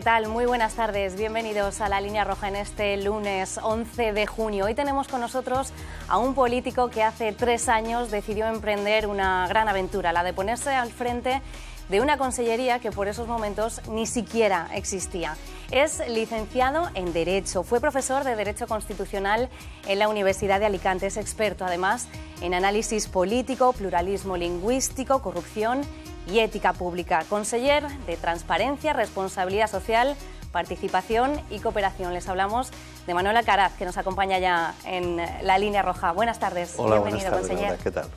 ¿qué tal? Muy buenas tardes. Bienvenidos a La Línea Roja en este lunes 11 de junio. Hoy tenemos con nosotros a un político que hace tres años decidió emprender una gran aventura, la de ponerse al frente de una consellería que por esos momentos ni siquiera existía. Es licenciado en Derecho, fue profesor de Derecho Constitucional en la Universidad de Alicante, es experto además en análisis político, pluralismo lingüístico, corrupción y Ética Pública, conseller de Transparencia, Responsabilidad Social, Participación y Cooperación. Les hablamos de Manuela Caraz, que nos acompaña ya en la línea roja. Buenas tardes, Hola, bienvenido, buenas tardes, ¿Qué tal?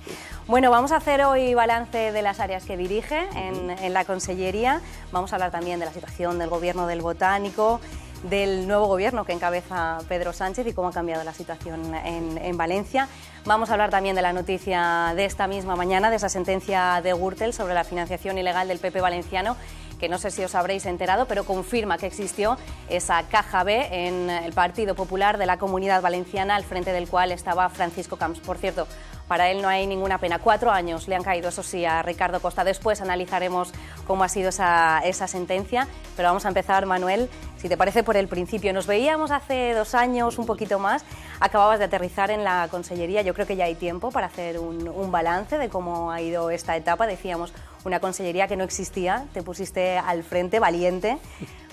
Bueno, vamos a hacer hoy balance de las áreas que dirige en, en la consellería. Vamos a hablar también de la situación del gobierno del botánico del nuevo gobierno que encabeza Pedro Sánchez y cómo ha cambiado la situación en, Valencia. Vamos a hablar también de la noticia de esta misma mañana, de esa sentencia de Gürtel sobre la financiación ilegal del PP valenciano que no sé si os habréis enterado, pero confirma que existió esa caja B en el Partido Popular de la Comunidad Valenciana, al frente del cual estaba Francisco Camps. Por cierto, para él no hay ninguna pena. Cuatro años le han caído, eso sí, a Ricardo Costa. Después analizaremos cómo ha sido esa, sentencia, pero vamos a empezar, Manuel, si te parece, por el principio. Nos veíamos hace dos años, un poquito más. Acababas de aterrizar en la consellería. Yo creo que ya hay tiempo para hacer un, un balance de cómo ha ido esta etapa. Decíamos, una consellería que no existía, te pusiste al frente, valiente.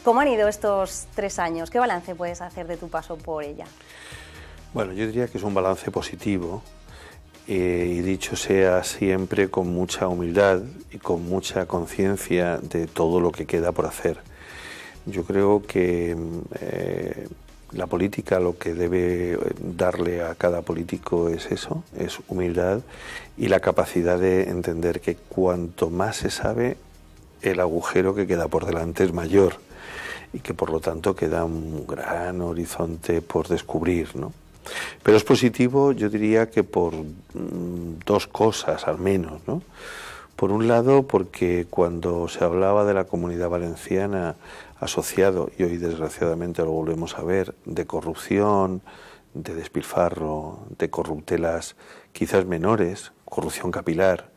¿Cómo han ido estos tres años? ¿Qué balance puedes hacer de tu paso por ella? Bueno, yo diría que es un balance positivo, eh, y dicho sea siempre con mucha humildad y con mucha conciencia de todo lo que queda por hacer. Yo creo que eh, la política lo que debe eh, darle a cada político es eso, es humildad y la capacidad de entender que cuanto más se sabe, el agujero que queda por delante es mayor y que por lo tanto queda un gran horizonte por descubrir, ¿no? Pero es positivo, yo diría que por mm, dos cosas al menos, ¿no? Por un lado, porque cuando se hablaba de la comunidad valenciana asociado, y hoy desgraciadamente lo volvemos a ver, de corrupción, de despilfarro, de corruptelas quizás menores, corrupción capilar,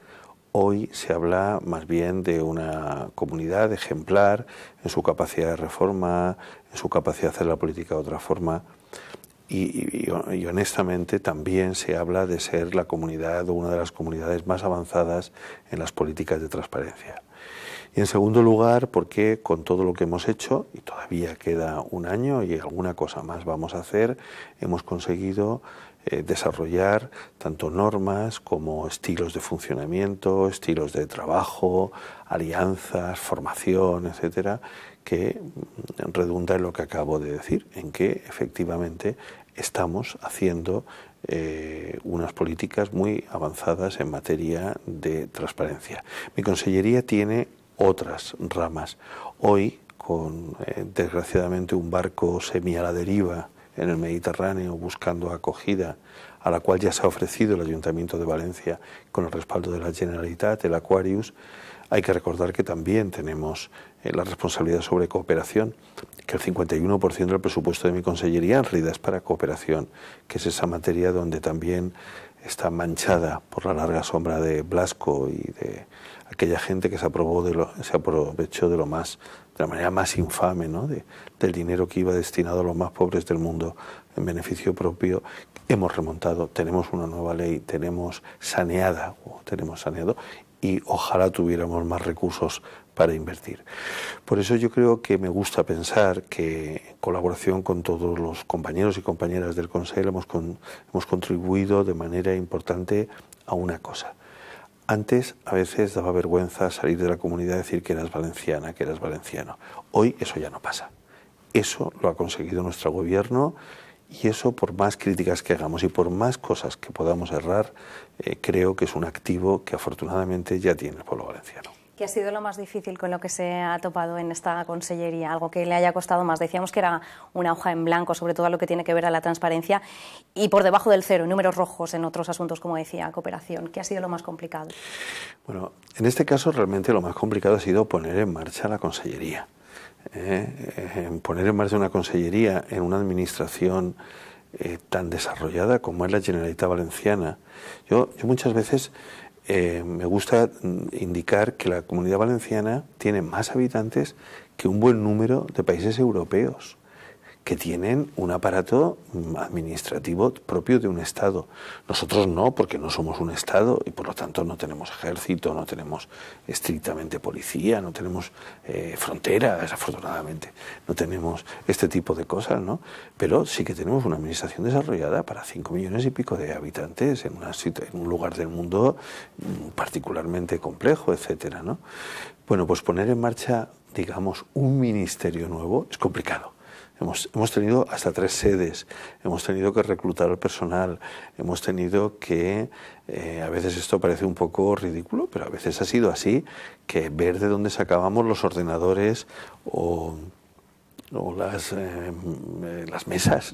hoy se habla más bien de una comunidad ejemplar en su capacidad de reforma, en su capacidad de hacer la política de otra forma y, honestamente también se habla de ser la comunidad o una de las comunidades más avanzadas en las políticas de transparencia. Y en segundo lugar, porque con todo lo que hemos hecho, y todavía queda un año y alguna cosa más vamos a hacer, hemos conseguido eh, desarrollar tanto normas como estilos de funcionamiento, estilos de trabajo, alianzas, formación, etcétera, que redunda en lo que acabo de decir, en que efectivamente estamos haciendo eh, unas políticas muy avanzadas en materia de transparencia. Mi consellería tiene otras ramas. Hoy, con eh, desgraciadamente un barco semi a la deriva en el Mediterráneo buscando acogida, a la cual ya se ha ofrecido el Ayuntamiento de Valencia con el respaldo de la Generalitat, el Aquarius, hay que recordar que también tenemos eh, la responsabilidad sobre cooperación, que el 51% del presupuesto de mi consellería en realidad es para cooperación, que es esa materia donde también está manchada por la larga sombra de Blasco y de aquella gente que se, de lo, se aprovechó de lo más de la manera más infame, ¿no? del dinero que iba destinado a los más pobres del mundo en beneficio propio. Hemos remontado, tenemos una nueva ley, tenemos saneada, tenemos saneado, y ojalá tuviéramos más recursos para invertir. Por eso yo creo que me gusta pensar que en colaboración con todos los compañeros y compañeras del Consejo hemos, hemos contribuido de manera importante a una cosa. Antes a veces daba vergüenza salir de la comunidad y decir que eras valenciana, que eras valenciano. Hoy eso ya no pasa. Eso lo ha conseguido nuestro gobierno y eso, por más críticas que hagamos y por más cosas que podamos errar, eh, creo que es un activo que afortunadamente ya tiene el pueblo valenciano. ¿Qué ha sido lo más difícil con lo que se ha topado en esta consellería? Algo que le haya costado más. Decíamos que era una hoja en blanco, sobre todo lo que tiene que ver a la transparencia, y por debajo del cero, números rojos en otros asuntos, como decía, cooperación. ¿Qué ha sido lo más complicado? Bueno, en este caso realmente lo más complicado ha sido poner en marcha la consellería. Eh, en poner en marcha una consellería en una administración eh, tan desarrollada como es la Generalitat Valenciana. Yo, muchas veces eh, me gusta mm, indicar que la comunidad valenciana tiene más habitantes que un buen número de países europeos que tienen un aparato administrativo propio de un Estado. Nosotros no, porque no somos un Estado y por lo tanto no tenemos ejército, no tenemos estrictamente policía, no tenemos eh, fronteras, afortunadamente, no tenemos este tipo de cosas, ¿no? Pero sí que tenemos una administración desarrollada para 5 millones y pico de habitantes en, una, en un lugar del mundo mm, particularmente complejo, etcétera, ¿no? Bueno, pues poner en marcha, digamos, un ministerio nuevo es complicado Hemos, tenido hasta tres sedes, hemos tenido que reclutar al personal, hemos tenido que, eh, a veces esto parece un poco ridículo, pero a veces ha sido así, que ver de dónde sacábamos los ordenadores o eh, eh, las, mesas.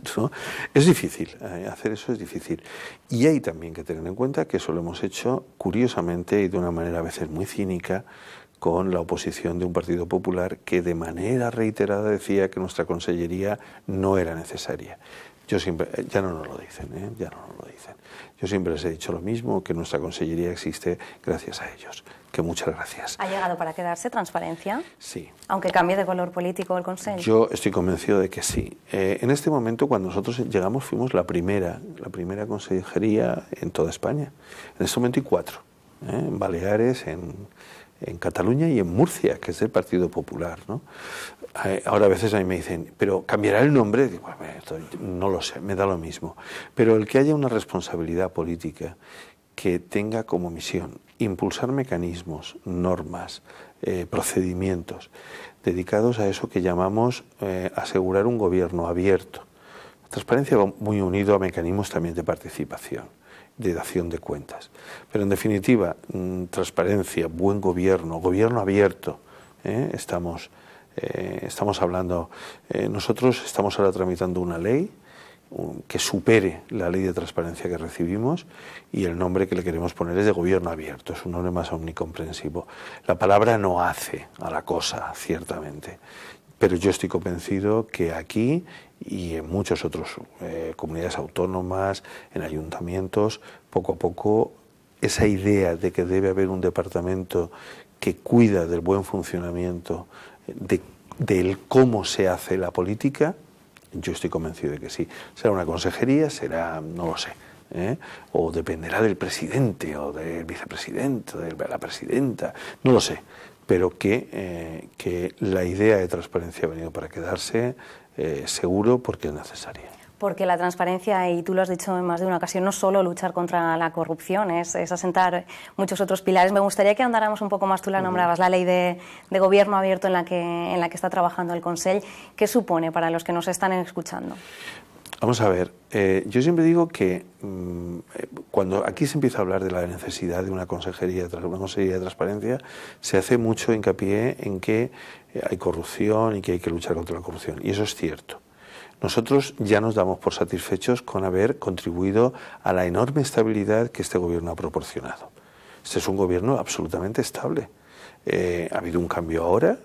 Es difícil, hacer eso es difícil. Y hay también que tener en cuenta que eso lo hemos hecho curiosamente y de una manera a veces muy cínica, con la oposición de un Partido Popular que de manera reiterada decía que nuestra consellería no era necesaria. Yo siempre, eh, ya no nos lo dicen, ¿eh? ya no nos lo dicen. Yo siempre les he dicho lo mismo, que nuestra consellería existe gracias a ellos. Que muchas gracias. ¿Ha llegado para quedarse transparencia? Sí. Aunque cambie de color político el Consejo. Yo estoy convencido de que sí. Eh, en este momento, cuando nosotros llegamos, fuimos la primera, la primera consejería en toda España. En este momento hay cuatro. En Baleares, en, en Cataluña y en Murcia, que es el Partido Popular. ¿no? Ahora a veces a mí me dicen, pero ¿cambiará el nombre? no lo sé, me da lo mismo. Pero el que haya una responsabilidad política que tenga como misión impulsar mecanismos, normas, eh, procedimientos dedicados a eso que llamamos eh, asegurar un gobierno abierto. transparencia muy unido a mecanismos también de participación de dación de cuentas. Pero en definitiva, mm, transparencia, buen gobierno, gobierno abierto, ¿eh? estamos, eh, estamos hablando, eh, nosotros estamos ahora tramitando una ley que supere la ley de transparencia que recibimos y el nombre que le queremos poner es de gobierno abierto, es un nombre más omnicomprensivo. La palabra no hace a la cosa, ciertamente pero yo estoy convencido que aquí y en muchas otras eh, comunidades autónomas, en ayuntamientos, poco a poco esa idea de que debe haber un departamento que cuida del buen funcionamiento, de, del cómo se hace la política, yo estoy convencido de que sí. Será una consejería, será, no lo sé, ¿eh? o dependerá del presidente o del vicepresidente, o de la presidenta, no lo sé pero que, eh, que la idea de transparencia ha venido para quedarse eh, seguro porque es necesaria. Porque la transparencia, y tú lo has dicho en más de una ocasión, no solo luchar contra la corrupción, es, asentar muchos otros pilares. Me gustaría que andáramos un poco más, tú la nombrabas, la ley de, gobierno abierto en la, que, en la que está trabajando el Consell. ¿Qué supone para los que nos están escuchando? Vamos a ver, eh, yo siempre digo que mm, cuando aquí se empieza a hablar de la necesidad de una consejería, una consejería de transparencia, se hace mucho hincapié en que eh, hay corrupción y que hay que luchar contra la corrupción. Y eso es cierto. Nosotros ya nos damos por satisfechos con haber contribuido a la enorme estabilidad que este gobierno ha proporcionado. Este es un gobierno absolutamente estable. Eh, ha habido un cambio ahora,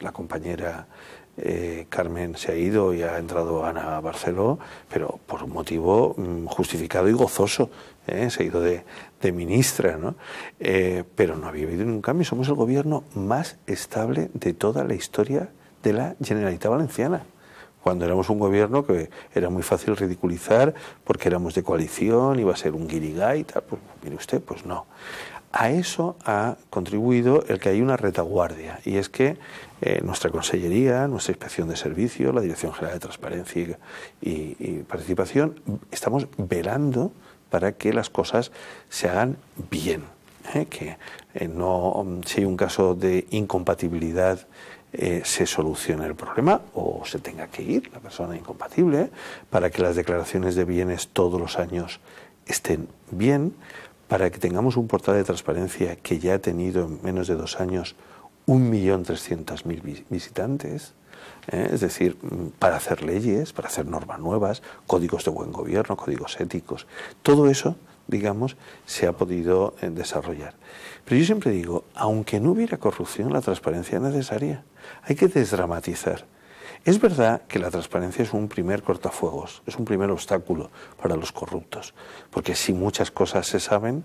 la compañera eh, Carmen se ha ido y ha entrado Ana Barceló, pero por un motivo mm, justificado y gozoso. ¿eh? se ha ido de, ministra, ¿no? Eh, pero no había habido ningún cambio. Somos el gobierno más estable de toda la historia de la Generalitat Valenciana cuando éramos un gobierno que era muy fácil ridiculizar porque éramos de coalición, iba a ser un guirigay y tal, pues mire usted, pues no. A eso ha contribuido el que hay una retaguardia, y es que eh, nuestra Consellería, nuestra Inspección de Servicio, la Dirección General de Transparencia y, Participación, estamos velando para que las cosas se hagan bien. ¿eh? Que eh, no, si hay un caso de incompatibilidad, se solucione el problema o se tenga que ir la persona incompatible para que las declaraciones de bienes todos los años estén bien, para que tengamos un portal de transparencia que ya ha tenido en menos de dos años 1.300.000 visitantes. ¿eh? Es decir, mm, para hacer leyes, para hacer normas nuevas, códigos de buen gobierno, códigos éticos. Todo eso, digamos, se ha podido eh, desarrollar. Pero yo siempre digo, aunque no hubiera corrupción, la transparencia es necesaria. Hay que desdramatizar. Es verdad que la transparencia es un primer cortafuegos, es un primer obstáculo para los corruptos, porque si muchas cosas se saben,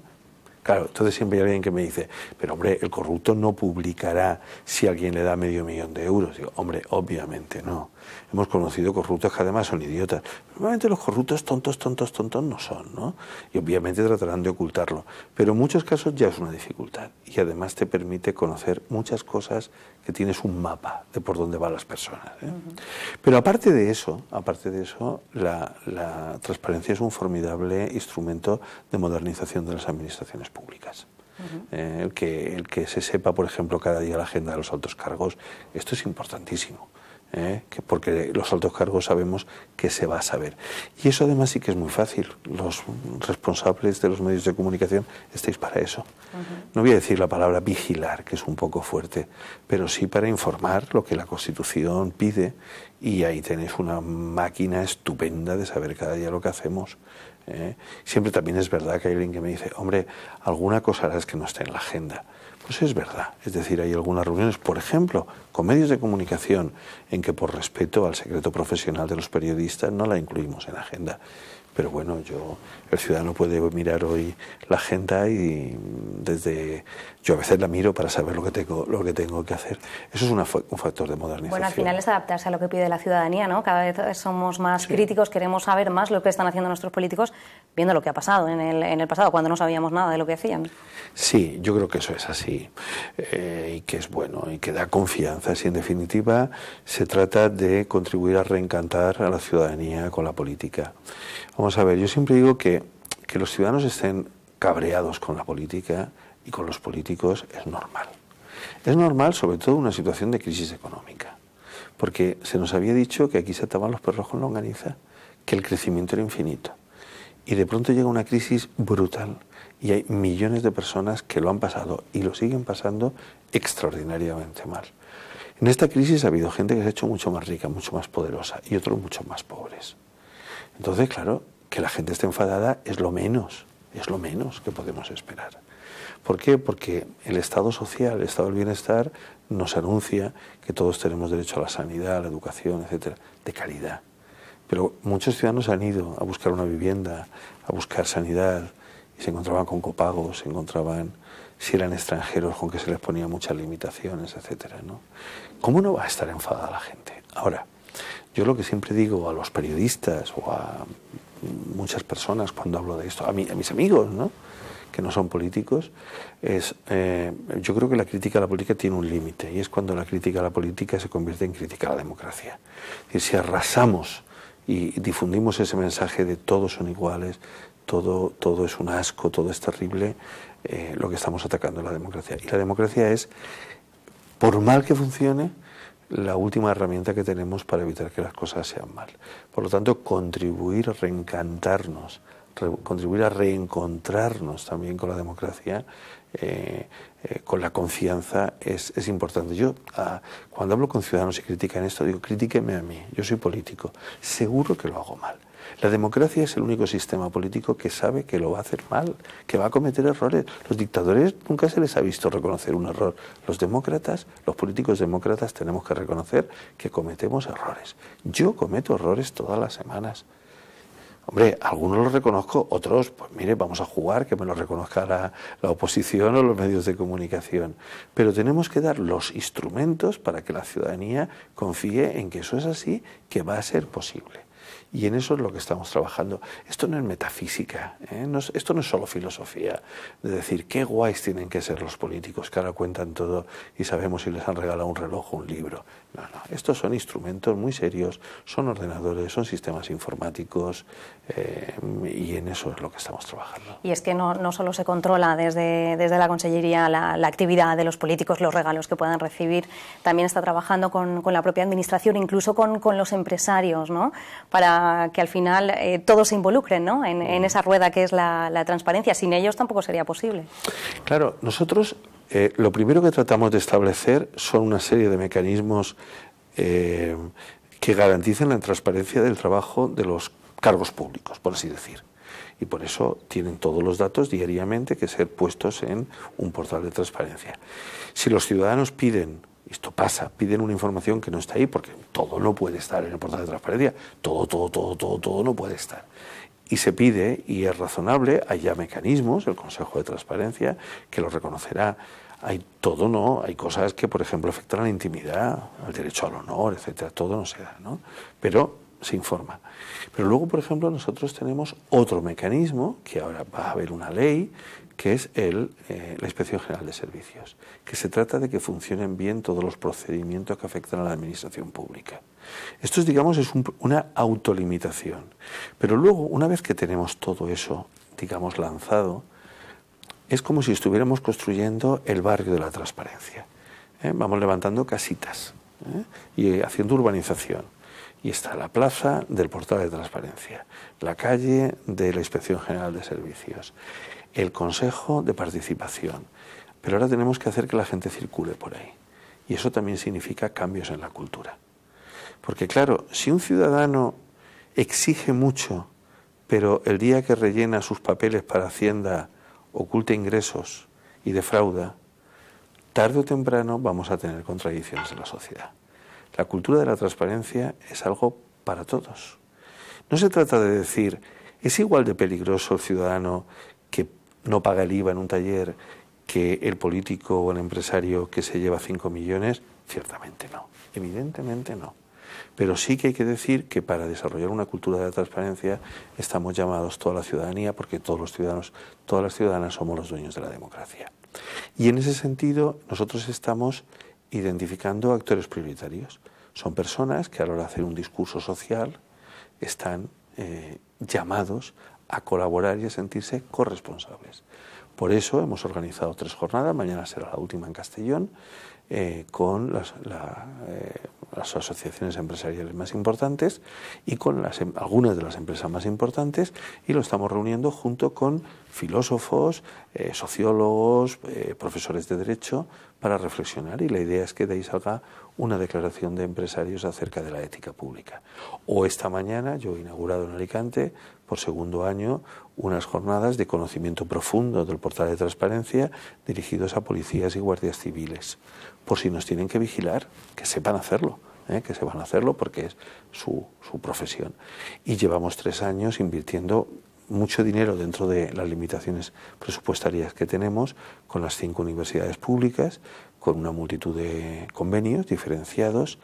Claro, entonces siempre hay alguien que me dice, pero hombre, el corrupto no publicará si alguien le da medio millón de euros. Digo, hombre, obviamente no. Hemos conocido corruptos que además son idiotas. Normalmente los corruptos tontos, tontos, tontos no son, ¿no? Y obviamente tratarán de ocultarlo. Pero en muchos casos ya es una dificultad. Y además te permite conocer muchas cosas que tienes un mapa de por dónde van las personas. ¿eh? Pero aparte de eso, aparte de eso, la, la transparencia es un formidable instrumento de modernización de las administraciones públicas públicas. Eh, el, que, el que se sepa, por ejemplo, cada día la agenda de los altos cargos, esto es importantísimo. Eh, porque los altos cargos sabemos que se va a saber. Y eso además sí que es muy fácil. Los responsables de los medios de comunicación estáis para eso. No voy a decir la palabra vigilar, que es un poco fuerte, pero sí para informar lo que la Constitución pide y ahí tenéis una máquina estupenda de saber cada día lo que hacemos. ¿eh? Siempre también es verdad que hay alguien que me dice, hombre, alguna cosa es que no está en la agenda. Pues es verdad. Es decir, hay algunas reuniones, por ejemplo, con medios de comunicación, en que por respeto al secreto profesional de los periodistas no la incluimos en la agenda. Pero bueno, yo, el ciudadano puede mirar hoy la agenda y desde yo a veces la miro para saber lo que tengo, lo que, tengo que hacer. Eso es un factor de modernización. Bueno, al final es adaptarse a lo que pide la ciudadanía, ¿no? Cada vez somos más críticos, queremos saber más lo que están haciendo nuestros políticos, viendo lo que ha pasado en el, pasado, cuando no sabíamos nada de lo que hacían. Sí, yo creo que eso es así eh, y que es bueno y que da confianza. Y en definitiva se trata de contribuir a reencantar a la ciudadanía con la política. Vamos a ver, yo siempre digo que que los ciudadanos estén cabreados con la política y con los políticos es normal. Es normal sobre todo en una situación de crisis económica, porque se nos había dicho que aquí se ataban los perros con longaniza, que el crecimiento era infinito. Y de pronto llega una crisis brutal y hay millones de personas que lo han pasado y lo siguen pasando extraordinariamente mal. En esta crisis ha habido gente que se ha hecho mucho más rica, mucho más poderosa y otros mucho más pobres. Entonces, claro, que la gente esté enfadada es lo menos, es lo menos que podemos esperar. ¿Por qué? Porque el Estado social, el Estado del bienestar, nos anuncia que todos tenemos derecho a la sanidad, a la educación, etcétera, de calidad. Pero muchos ciudadanos han ido a buscar una vivienda, a buscar sanidad, y se encontraban con copagos, se encontraban, si eran extranjeros, con que se les ponía muchas limitaciones, etcétera. ¿no? ¿Cómo no va a estar enfadada la gente? Ahora, yo lo que siempre digo a los periodistas o a muchas personas cuando hablo de esto, a, a mis amigos, ¿no? que no son políticos, es, eh, yo creo que la crítica a la política tiene un límite y es cuando la crítica a la política se convierte en crítica a la democracia. si arrasamos y difundimos ese mensaje de todos son iguales, todo, todo es un asco, todo es terrible, eh, lo que estamos atacando es la democracia. Y la democracia es, por mal que funcione, la última herramienta que tenemos para evitar que las cosas sean mal. Por lo tanto, contribuir a reencantarnos contribuir a reencontrarnos también con la democracia, eh, eh, con la confianza, es, es importante. Yo, ah, cuando hablo con ciudadanos y critican esto, digo, crítiqueme a mí, yo soy político, seguro que lo hago mal. La democracia es el único sistema político que sabe que lo va a hacer mal, que va a cometer errores. Los dictadores nunca se les ha visto reconocer un error. Los demócratas, los políticos demócratas, tenemos que reconocer que cometemos errores. Yo cometo errores todas las semanas. Hombre, algunos los reconozco, otros, pues mire, vamos a jugar, que me lo reconozca la, la, oposición o los medios de comunicación. Pero tenemos que dar los instrumentos para que la ciudadanía confíe en que eso es así, que va a ser posible. Y en eso es lo que estamos trabajando. Esto no es metafísica, ¿eh? no esto no es solo filosofía, de decir qué guays tienen que ser los políticos que ahora cuentan todo y sabemos si les han regalado un reloj o un libro. No, no, estos son instrumentos muy serios, son ordenadores, son sistemas informáticos eh, y en eso es lo que estamos trabajando. Y es que no, no solo se controla desde, desde la Consellería la, la, actividad de los políticos, los regalos que puedan recibir, también está trabajando con, con la propia Administración, incluso con, con los empresarios, ¿no? Para que al final eh, todos se involucren en, mm. esa rueda que es la, transparencia. Sin ellos tampoco sería posible. Claro, nosotros eh, lo primero que tratamos de establecer son una serie de mecanismos eh, que garanticen la transparencia del trabajo de los cargos públicos, por así decir y por eso tienen todos los datos diariamente que ser puestos en un portal de transparencia. Si los ciudadanos piden esto pasa, piden una información que no está ahí, porque todo no puede estar en el portal de transparencia, todo, todo, todo, todo, todo no puede estar. Y se pide, y es razonable, hay ya mecanismos, el Consejo de Transparencia, que lo reconocerá. Hay todo, ¿no? Hay cosas que, por ejemplo, afectan a la intimidad, al derecho al honor, etcétera, todo no se da, ¿no? Pero se informa. Pero luego, por ejemplo, nosotros tenemos otro mecanismo, que ahora va a haber una ley, que es el, eh, la Inspección General de Servicios, que se trata de que funcionen bien todos los procedimientos que afectan a la administración pública. Esto, es, digamos, es una autolimitación. Pero luego, una vez que tenemos todo eso, digamos, lanzado, es como si estuviéramos construyendo el barrio de la transparencia. ¿eh? Vamos levantando casitas ¿eh? y haciendo urbanización y está la plaza del portal de transparencia, la calle de la Inspección General de Servicios, el Consejo de Participación. Pero ahora tenemos que hacer que la gente circule por ahí. Y eso también significa cambios en la cultura. Porque claro, si un ciudadano exige mucho, pero el día que rellena sus papeles para Hacienda oculta ingresos y defrauda, tarde o temprano vamos a tener contradicciones en la sociedad. La cultura de la transparencia es algo para todos. No se trata de decir, es igual de peligroso el ciudadano que no paga el IVA en un taller que el político o el empresario que se lleva 5 millones, ciertamente no, evidentemente no. Pero sí que hay que decir que para desarrollar una cultura de la transparencia estamos llamados toda la ciudadanía, porque todos los ciudadanos, todas las ciudadanas somos los dueños de la democracia. Y en ese sentido nosotros estamos identificando actores prioritarios. Son personas que a la hora de hacer un discurso social están eh, llamados a colaborar y a sentirse corresponsables. Por eso hemos organizado tres jornadas, mañana será la última en Castellón, eh, con eh, las, asociaciones empresariales más importantes y con las, em, algunas de las empresas más importantes y lo estamos reuniendo junto con filósofos, eh, sociólogos, profesores de derecho para reflexionar y la idea es que de ahí salga una declaración de empresarios acerca de la ética pública. O esta mañana yo he inaugurado en Alicante por segundo año unas jornadas de conocimiento profundo del portal de transparencia dirigidos a policías y guardias civiles, por si nos tienen que vigilar, que sepan hacerlo. se ¿eh? que sepan hacerlo porque es su, profesión. Y llevamos tres años invirtiendo mucho dinero dentro de las limitaciones presupuestarias que tenemos con las cinco universidades públicas, con una multitud de convenios diferenciados,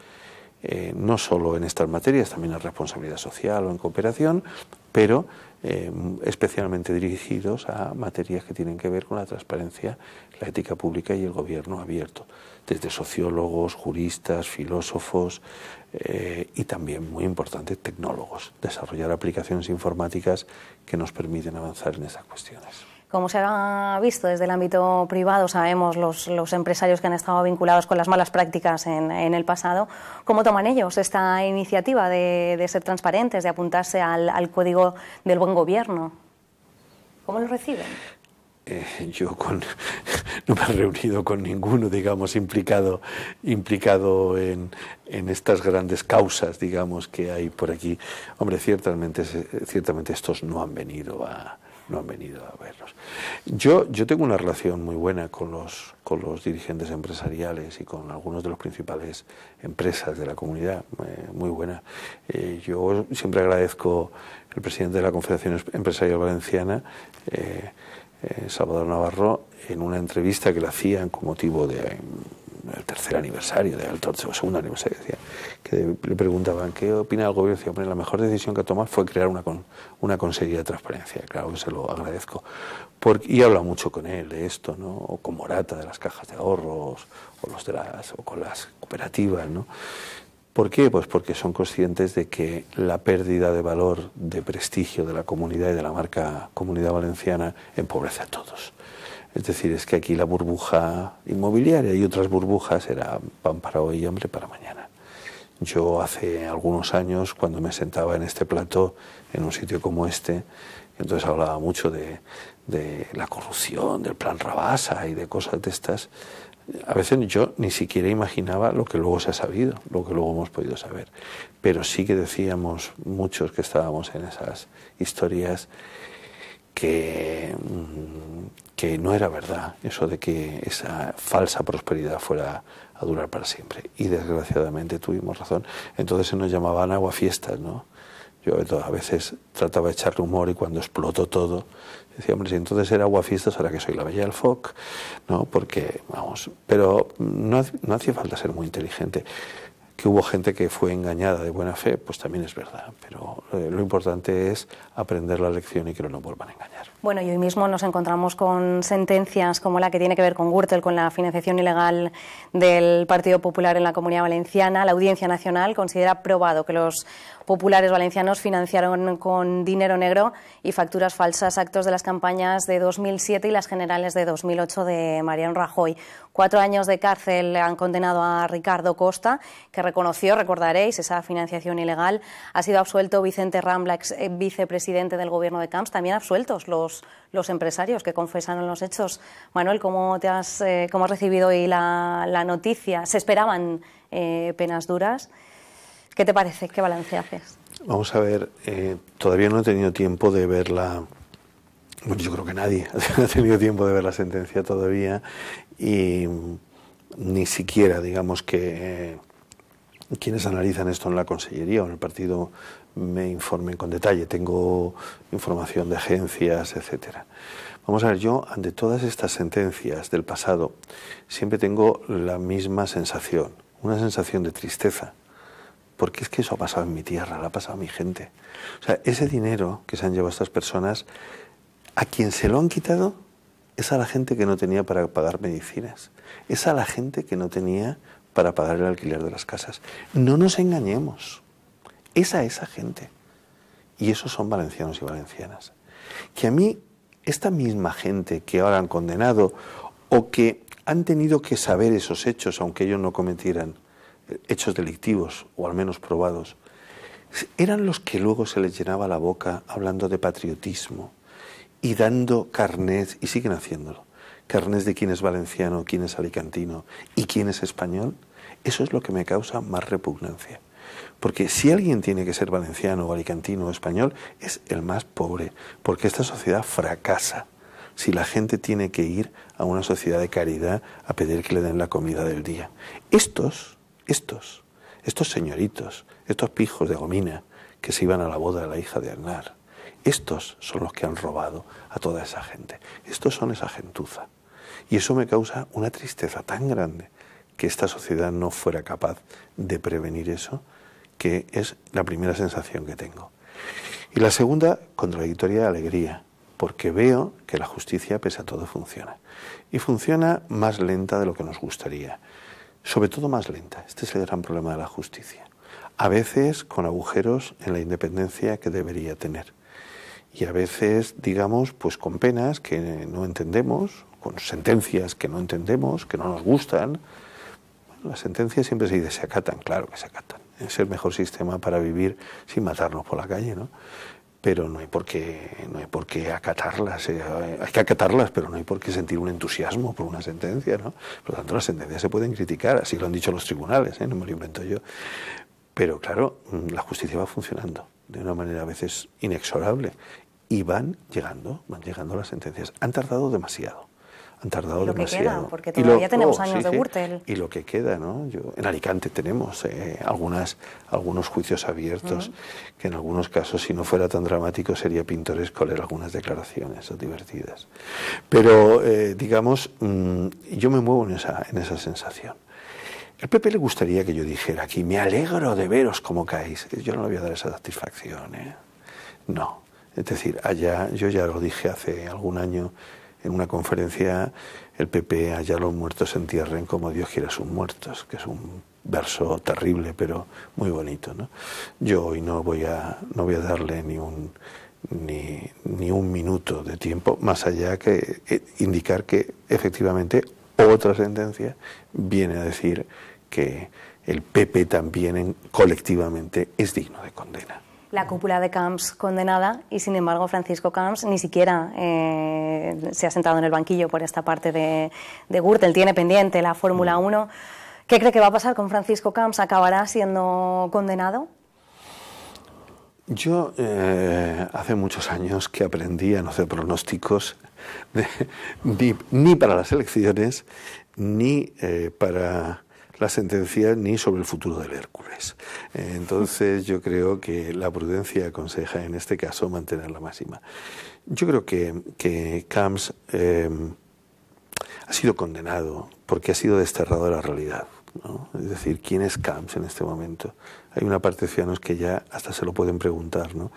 eh, no solo en estas materias, también en responsabilidad social o en cooperación, pero eh, especialmente dirigidos a materias que tienen que ver con la transparencia, la ética pública y el gobierno abierto, desde sociólogos, juristas, filósofos eh, y también, muy importante, tecnólogos, desarrollar aplicaciones informáticas que nos permiten avanzar en esas cuestiones. Como se ha visto desde el ámbito privado, sabemos los, empresarios que han estado vinculados con las malas prácticas en, el pasado, ¿cómo toman ellos esta iniciativa de, ser transparentes, de apuntarse al, código del buen gobierno? ¿Cómo lo reciben? Eh, yo con, no me he reunido con ninguno, digamos, implicado, implicado en, en estas grandes causas, digamos, que hay por aquí. Hombre, ciertamente, ciertamente estos no han venido a, no han venido a vernos. Yo, yo tengo una relación muy buena con los, con los dirigentes empresariales y con algunos de los principales empresas de la comunidad, eh, muy buena. Eh, yo siempre agradezco al presidente de la Confederación Empresarial Valenciana, eh, Salvador Navarro, en una entrevista que le hacían con motivo de el tercer aniversario, del de, segundo aniversario, decía, que le preguntaban qué opina el gobierno. Decía, la mejor decisión que ha tomado fue crear una, una consejería de transparencia. Claro que se lo agradezco. Porque, y he hablado mucho con él de esto, ¿no? O con Morata de las cajas de ahorros, o, los de las, o con las cooperativas, ¿no? ¿Por qué? Pues porque son conscientes de que la pérdida de valor, de prestigio de la comunidad y de la marca Comunidad Valenciana empobrece a todos. Es decir, es que aquí la burbuja inmobiliaria y otras burbujas era pan para hoy y hambre para mañana. Yo hace algunos años, cuando me sentaba en este plato, en un sitio como este, entonces hablaba mucho de, de la corrupción, del plan Rabasa y de cosas de estas, a veces yo ni siquiera imaginaba lo que luego se ha sabido, lo que luego hemos podido saber. Pero sí que decíamos muchos que estábamos en esas historias que, mm, que no era verdad eso de que esa falsa prosperidad fuera a durar para siempre. Y desgraciadamente tuvimos razón. Entonces se nos llamaban aguafiestas, ¿no? Yo a veces trataba de echar rumor y cuando explotó todo, decía, hombre, si entonces era aguafiestas, ahora que soy la bella del FOC, ¿no? Porque, vamos, pero no, no hacía falta ser muy inteligente que hubo gente que fue engañada de buena fe, pues también es verdad. Pero eh, lo importante es aprender la lección y que no nos vuelvan a engañar. Bueno, y hoy mismo nos encontramos con sentencias como la que tiene que ver con Gürtel, con la financiación ilegal del Partido Popular en la Comunidad Valenciana. La Audiencia Nacional considera probado que los populares valencianos financiaron con dinero negro y facturas falsas actos de las campañas de 2007 y las generales de 2008 de Mariano Rajoy. Cuatro años de cárcel han condenado a Ricardo Costa, que reconoció, recordaréis, esa financiación ilegal. Ha sido absuelto Vicente Rambla, ex eh, vicepresidente del gobierno de Camps. También absueltos los, los empresarios que confesaron los hechos. Manuel, ¿cómo, te has, eh, cómo has recibido hoy la, noticia? ¿Se esperaban eh, penas duras? ¿Qué te parece? ¿Qué balance haces? Vamos a ver, todavía no he tenido tiempo de ver la, bueno, yo creo que nadie ha tenido tiempo de ver la sentencia todavía y ni siquiera, digamos que eh, quienes analizan esto en la Consellería o en el partido me informen con detalle. Tengo información de agencias, etcétera. Vamos a ver, yo ante todas estas sentencias del pasado siempre tengo la misma sensación, una sensación de tristeza, porque es que eso ha pasado en mi tierra, la ha pasado a mi gente. O sea, ese dinero que se han llevado estas personas a quien se lo han quitado es a la gente que no tenía para pagar medicinas, es a la gente que no tenía para pagar el alquiler de las casas. No nos engañemos, es a esa gente. Y esos son valencianos y valencianas. Que a mí, esta misma gente que ahora han condenado o que han tenido que saber esos hechos, aunque ellos no cometieran eh, hechos delictivos o al menos probados, eran los que luego se les llenaba la boca hablando de patriotismo, y dando carnet y siguen haciéndolo, carnés de quién es valenciano, quién es alicantino y quién es español, eso es lo que me causa más repugnancia. Porque si alguien tiene que ser valenciano, o alicantino o español, es el más pobre, porque esta sociedad fracasa si la gente tiene que ir a una sociedad de caridad a pedir que le den la comida del día. Estos, estos, estos señoritos, estos pijos de gomina que se iban a la boda de la hija de Arnar estos son los que han robado a toda esa gente. Estos son esa gentuza. Y eso me causa una tristeza tan grande que esta sociedad no fuera capaz de prevenir eso, que es la primera sensación que tengo. Y la segunda, contradictoria de alegría, porque veo que la justicia, pese a todo, funciona. Y funciona más lenta de lo que nos gustaría. Sobre todo más lenta. Este es el gran problema de la justicia. A veces con agujeros en la independencia que debería tener y a veces, digamos, pues con penas que no entendemos, con sentencias que no entendemos, que no nos gustan. las sentencias siempre se dice, se acatan, claro que se acatan. Es el mejor sistema para vivir sin matarnos por la calle, ¿no? Pero no hay por qué, no hay por acatarlas. Eh, hay que acatarlas, pero no hay por qué sentir un entusiasmo por una sentencia, ¿no? Por lo tanto, las sentencias se pueden criticar, así lo han dicho los tribunales, ¿eh? no me lo invento yo. Pero claro, mm, la justicia va funcionando de una manera a veces inexorable y van llegando, van llegando las sentencias. Han tardado demasiado. Han tardado lo demasiado. Que queda, porque todavía tenemos oh, años de Gürtel. Y lo que queda, ¿no? en Alicante tenemos eh, algunas, algunos juicios abiertos, que en algunos casos, si no fuera tan dramático, sería pintoresco leer algunas declaraciones divertidas. Pero, eh, digamos, mm, yo me muevo en esa, en esa sensación. El PP le gustaría que yo dijera aquí, me alegro de veros como caéis. Yo no le voy a dar esa satisfacción, ¿eh? No. Es decir, allá, yo ya lo dije hace algún año en una conferencia, el PP, allá los muertos se entierren como Dios a sus muertos, que es un verso terrible, pero muy bonito. ¿no? Yo hoy no voy a, no voy a darle ni un, ni, ni un minuto de tiempo, más allá que eh, indicar que efectivamente otra sentencia viene a decir que el PP también colectivamente es digno de condena la cúpula de Camps condenada y sin embargo Francisco Camps ni siquiera eh, se ha sentado en el banquillo por esta parte de, de Gürtel, tiene pendiente la Fórmula 1. Mm. ¿Qué cree que va a pasar con Francisco Camps? ¿Acabará siendo condenado? Yo eh, hace muchos años que aprendí a no hacer pronósticos ni, para las elecciones ni eh, para la sentencia ni sobre el futuro del Hércules. Entonces yo creo que la prudencia aconseja en este caso mantener la máxima. Yo creo que, Camps eh, ha sido condenado porque ha sido desterrado de la realidad. Es decir, ¿quién es Camps en este momento? Hay una parte de ciudadanos que ya hasta se lo pueden preguntar. ¿no?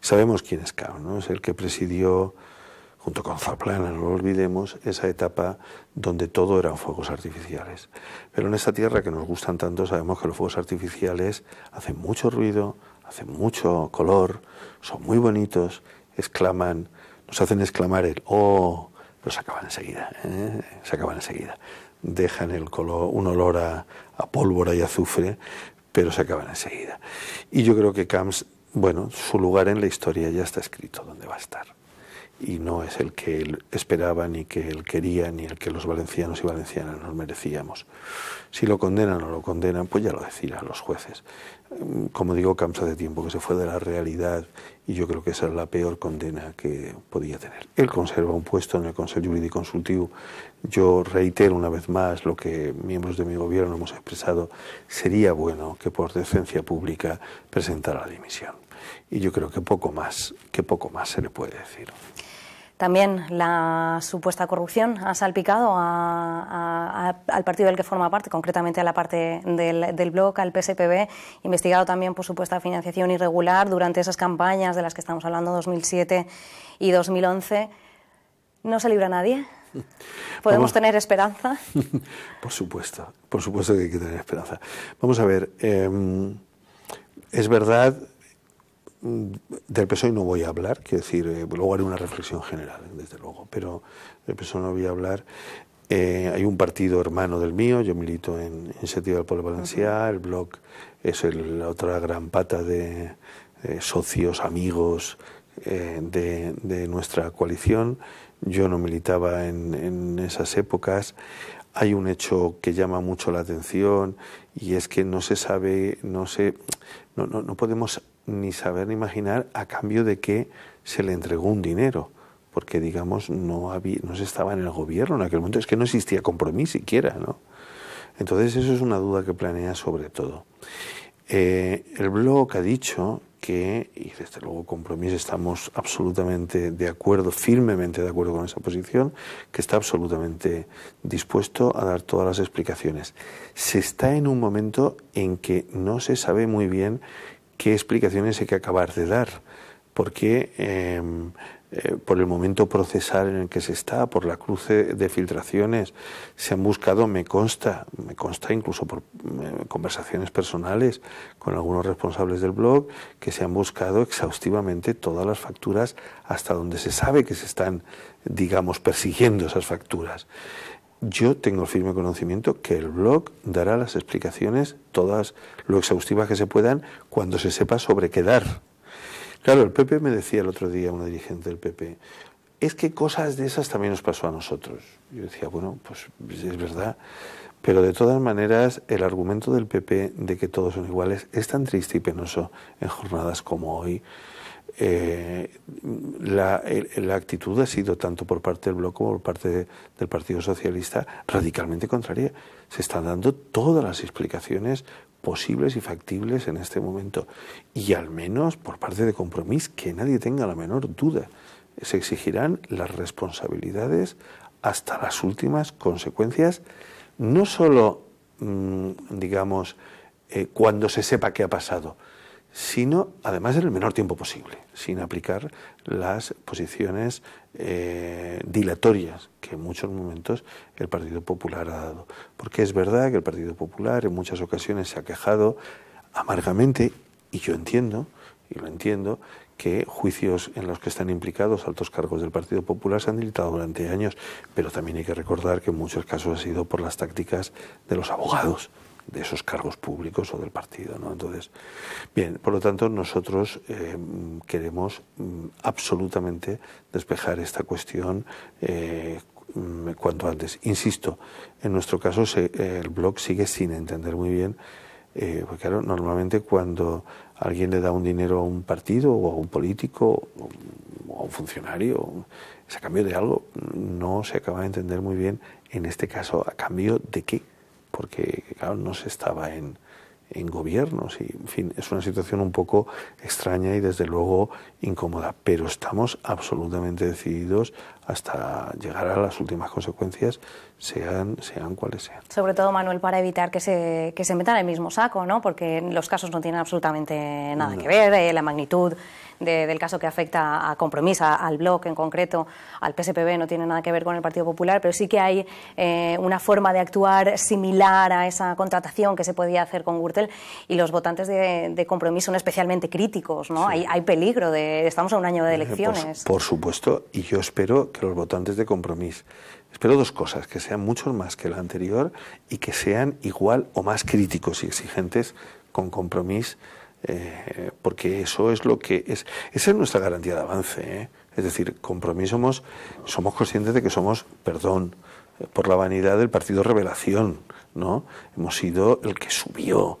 Sabemos quién es Camps, ¿no? es el que presidió junto con Zaplana, no lo olvidemos, esa etapa donde todo eran fuegos artificiales. Pero en esta tierra que nos gustan tanto sabemos que los fuegos artificiales hacen mucho ruido, hacen mucho color, son muy bonitos, exclaman, nos hacen exclamar el oh, pero se acaban enseguida, ¿eh? se acaban enseguida. Dejan el un olor a, pólvora y azufre, pero se acaban enseguida. Y yo creo que Camps, bueno, su lugar en la historia ya está escrito, donde va a estar y no es el que él esperaba, ni que él quería, ni el que los valencianos y valencianas nos merecíamos. Si lo condenan o lo condenan, pues ya lo decirán los jueces. Como digo, Camps hace tiempo que se fue de la realidad y yo creo que esa es la peor condena que podía tener. Él conserva un puesto en el Consejo Jurídico Consultivo. Yo reitero una vez más lo que miembros de mi gobierno hemos expresado. Sería bueno que por decencia pública presentara la dimisión. Y yo creo que poco más, que poco más se le puede decir. También la supuesta corrupción ha salpicado al partido del que forma parte, concretamente a la parte del, del bloque, al PSPB, investigado también por supuesta financiación irregular durante esas campañas de las que estamos hablando 2007 y 2011. No se libra nadie. ¿Podemos tener esperanza? por supuesto, por supuesto que hay que tener esperanza. Vamos a ver, em, es verdad Mm, del PSOE no voy a hablar, quiero decir, eh, luego haré una reflexión general, eh, desde luego, pero del PSOE no voy a hablar. Eh, hay un partido hermano del mío, yo milito en sentido del Pueblo Valenciano, el Bloc es la otra gran pata de socios, amigos de, nuestra coalición. Yo no militaba en, esas épocas hay un hecho que llama mucho la atención y es que no se sabe, no se, no, no podemos ni saber ni imaginar a cambio de que se le entregó un dinero, porque digamos no había, no se estaba en el gobierno en aquel momento, es que no existía compromiso siquiera, ¿no? Entonces eso es una duda que planea sobre todo. Eh, el blog ha dicho que, y desde luego compromiso estamos absolutamente de acuerdo, firmemente de acuerdo con esa posición, que está absolutamente dispuesto a dar todas las explicaciones. Se está en un momento en que no se sabe muy bien qué explicaciones hay que acabar de dar, porque em, eh, por el momento procesal en el que se está, por la cruce de filtraciones, se han buscado, me consta, me consta incluso por eh, conversaciones personales con algunos responsables del blog, que se han buscado exhaustivamente todas las facturas hasta donde se sabe que se están, digamos, persiguiendo esas facturas yo tengo el firme conocimiento que el blog dará las explicaciones, todas lo exhaustivas que se puedan, cuando se sepa sobre qué dar. Claro, el PP me decía el otro día, una dirigente del PP, es que cosas de esas también nos pasó a nosotros. Yo decía, bueno, pues es verdad, pero de todas maneras el argumento del PP de que todos son iguales es tan triste y penoso en jornadas como hoy. Eh, la, actitud ha sido tanto por parte del Bloco... como por parte del Partido Socialista radicalmente contraria. Se están dando todas las explicaciones posibles y factibles en este momento. Y al menos por parte de Compromís, que nadie tenga la menor duda, se exigirán las responsabilidades hasta las últimas consecuencias, no solo, mm, digamos, eh, cuando se sepa qué ha pasado, sino además en el menor tiempo posible, sin aplicar las posiciones eh, dilatorias que en muchos momentos el Partido Popular ha dado. Porque es verdad que el Partido Popular en muchas ocasiones se ha quejado amargamente, y yo entiendo, y lo entiendo, que juicios en los que están implicados altos cargos del Partido Popular se han dilatado durante años, pero también hay que recordar que en muchos casos ha sido por las tácticas de los abogados de esos cargos públicos o del partido. ¿no? Entonces, bien, por lo tanto, nosotros eh, queremos mm, absolutamente despejar esta cuestión eh, mm, cuanto antes. Insisto, en nuestro caso eh, el blog sigue sin entender muy bien, porque claro, normalmente cuando alguien le da un dinero a un partido o a un político o a un funcionario, es a cambio de algo, no se acaba de entender muy bien en este caso a cambio de qué porque claro, no se estaba en, en gobiernos y, en fin, es una situación un poco extraña y desde luego incómoda, pero estamos absolutamente decididos hasta llegar a las últimas consecuencias, sean, sean cuales sean. Sobre todo, Manuel, para evitar que se, que se metan en el mismo saco, ¿no? porque los casos no tienen absolutamente nada que ver, eh, la magnitud del caso que afecta a compromiso al Bloque en concreto, al PSPB, no tiene nada que ver con el Partido Popular, pero sí que hay eh, una forma de actuar similar a esa contratación que se podía hacer con Gürtel y los votantes de, compromiso Compromís son especialmente críticos, ¿no? Hay, hay, peligro, de, estamos a un año de eh, elecciones. Por, supuesto, y yo espero que los votantes de Compromís Espero dos cosas, que sean muchos más que la anterior y que sean igual o más críticos y exigentes con compromiso eh, porque eso es lo que es, esa es nuestra garantía de avance. ¿eh? Es decir, compromiso somos, conscientes de que somos, perdón, eh, por la vanidad del partido Revelación, ¿no? Hemos sido el que subió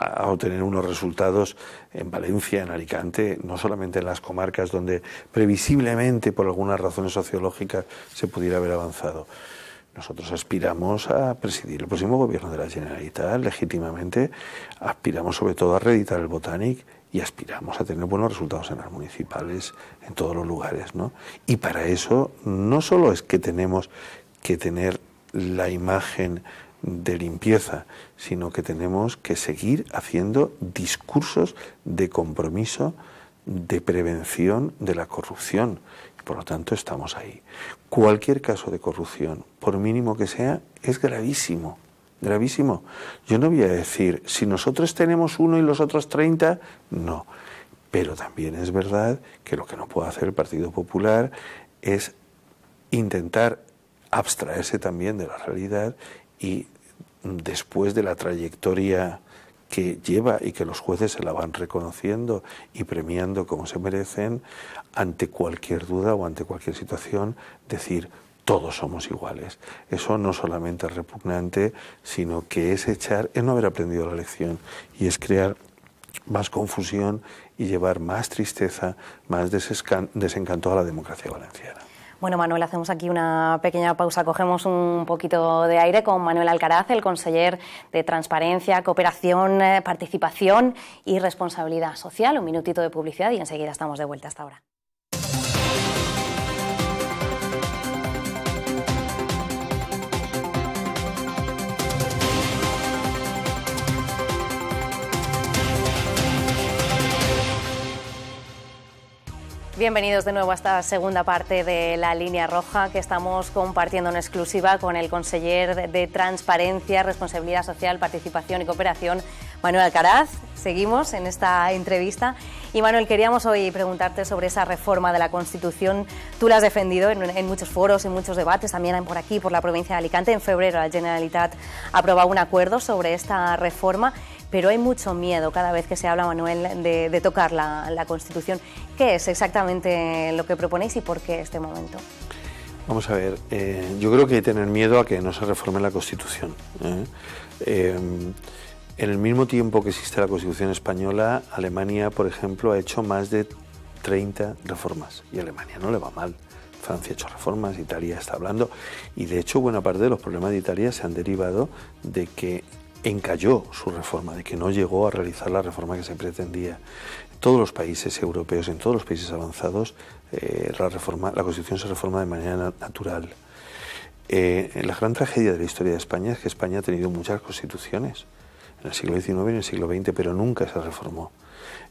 a obtener unos resultados en Valencia, en Alicante, no solamente en las comarcas donde previsiblemente por algunas razones sociológicas se pudiera haber avanzado. Nosotros aspiramos a presidir el próximo gobierno de la Generalitat legítimamente, aspiramos sobre todo a reeditar el Botanic y aspiramos a tener buenos resultados en las municipales, en todos los lugares. ¿no? Y para eso no solo es que tenemos que tener la imagen de limpieza, sino que tenemos que seguir haciendo discursos de compromiso, de prevención de la corrupción por lo tanto, estamos ahí. Cualquier caso de corrupción, por mínimo que sea, es gravísimo. Gravísimo. Yo no voy a decir, si nosotros tenemos uno y los otros 30, no. Pero también es verdad que lo que no puede hacer el Partido Popular es intentar abstraerse también de la realidad y después de la trayectoria que lleva y que los jueces se la van reconociendo y premiando como se merecen, ante cualquier duda o ante cualquier situación, decir todos somos iguales. Eso no solamente es repugnante, sino que es echar, es no haber aprendido la lección y es crear más confusión y llevar más tristeza, más desencanto a la democracia valenciana. Bueno, Manuel, hacemos aquí una pequeña pausa, cogemos un poquito de aire con Manuel Alcaraz, el conseller de Transparencia, Cooperación, eh, Participación y Responsabilidad Social. Un minutito de publicidad y enseguida estamos de vuelta hasta ahora. Bienvenidos de nuevo a esta segunda parte de la línea roja que estamos compartiendo en exclusiva con el conseller de Transparencia, Responsabilidad Social, Participación y Cooperación, Manuel Alcaraz. Seguimos en esta entrevista. Y Manuel, queríamos hoy preguntarte sobre esa reforma de la Constitución. Tú la has defendido en, muchos foros, en muchos debates, también por aquí, por la provincia de Alicante. En febrero la Generalitat aprobó un acuerdo sobre esta reforma pero hay mucho miedo cada vez que se habla, Manuel, de, tocar la, Constitución. ¿Qué es exactamente lo que proponéis y por qué este momento? Vamos a ver, eh, yo creo que hay que tener miedo a que no se reforme la Constitución. ¿eh? Eh, en el mismo tiempo que existe la Constitución española, Alemania, por ejemplo, ha hecho más de 30 reformas y Alemania no le va mal. Francia ha hecho reformas, Italia está hablando y de hecho buena parte de los problemas de Italia se han derivado de que encalló su reforma, de que no llegó a realizar la reforma que se pretendía. En todos los países europeos, en todos los países avanzados, eh, la, reforma, la Constitución se reforma de manera natural. Eh, la gran tragedia de la historia de España es que España ha tenido muchas constituciones, en el siglo XIX y en el siglo XX, pero nunca se reformó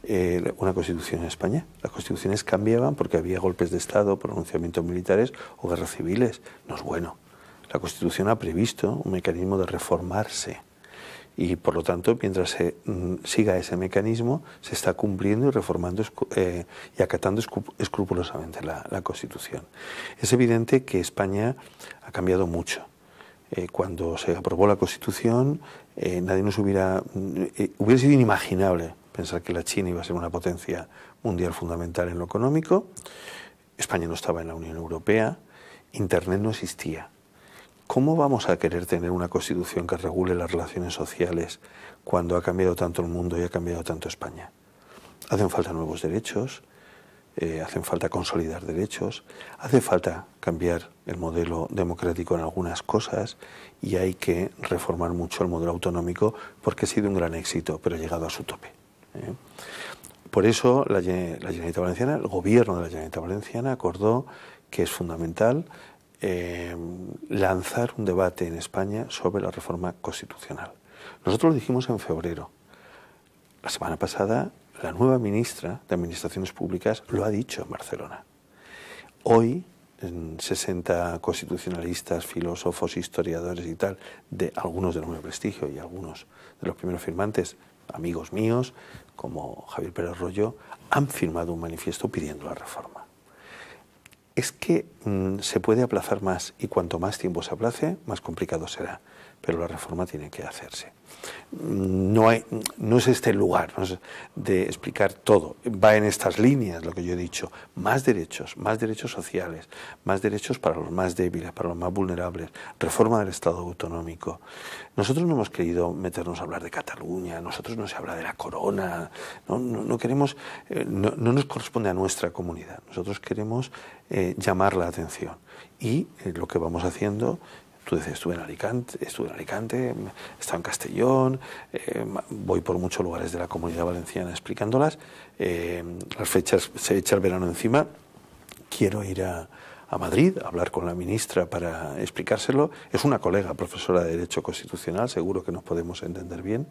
eh, una constitución en España. Las constituciones cambiaban porque había golpes de Estado, pronunciamientos militares o guerras civiles. No es bueno. La Constitución ha previsto un mecanismo de reformarse y por lo tanto mientras se mm, siga ese mecanismo se está cumpliendo y reformando eh, y acatando escrupulosamente la, Constitución. Es evidente que España ha cambiado mucho. Eh, cuando se aprobó la Constitución eh, nadie nos hubiera mm, hubiera sido inimaginable pensar que la China iba a ser una potencia mundial fundamental en lo económico. España no estaba en la Unión Europea, Internet no existía. ¿Cómo vamos a querer tener una constitución que regule las relaciones sociales cuando ha cambiado tanto el mundo y ha cambiado tanto España? Hacen falta nuevos derechos, eh, hacen falta consolidar derechos, hace falta cambiar el modelo democrático en algunas cosas y hay que reformar mucho el modelo autonómico porque ha sido un gran éxito, pero ha llegado a su tope. ¿eh? Por eso la, la Valenciana, el gobierno de la Generalitat Valenciana acordó que es fundamental eh, lanzar un debate en España sobre la reforma constitucional. Nosotros lo dijimos en febrero. La semana pasada, la nueva ministra de Administraciones Públicas lo ha dicho en Barcelona. Hoy, 60 constitucionalistas, filósofos, historiadores y tal, de algunos de nuevo prestigio y algunos de los primeros firmantes, amigos míos, como Javier Pérez Rollo, han firmado un manifiesto pidiendo la reforma es que mm, se puede aplazar más y cuanto más tiempo se aplace, más complicado será pero la reforma tiene que hacerse. No, hay, no es este el lugar de explicar todo, va en estas líneas lo que yo he dicho, más derechos, más derechos sociales, más derechos para los más débiles, para los más vulnerables, reforma del Estado autonómico. Nosotros no hemos querido meternos a hablar de Cataluña, nosotros no se habla de la corona, no, queremos, eh, no, nos corresponde a nuestra comunidad, nosotros queremos eh, llamar la atención y eh, lo que vamos haciendo estuve en Alicante, estuve en Alicante, he en Castellón, eh, voy por muchos lugares de la comunidad valenciana explicándolas, eh, las fechas, se echa el verano encima, quiero ir a, Madrid a hablar con la ministra para explicárselo. Es una colega, profesora de Derecho Constitucional, seguro que nos podemos entender bien.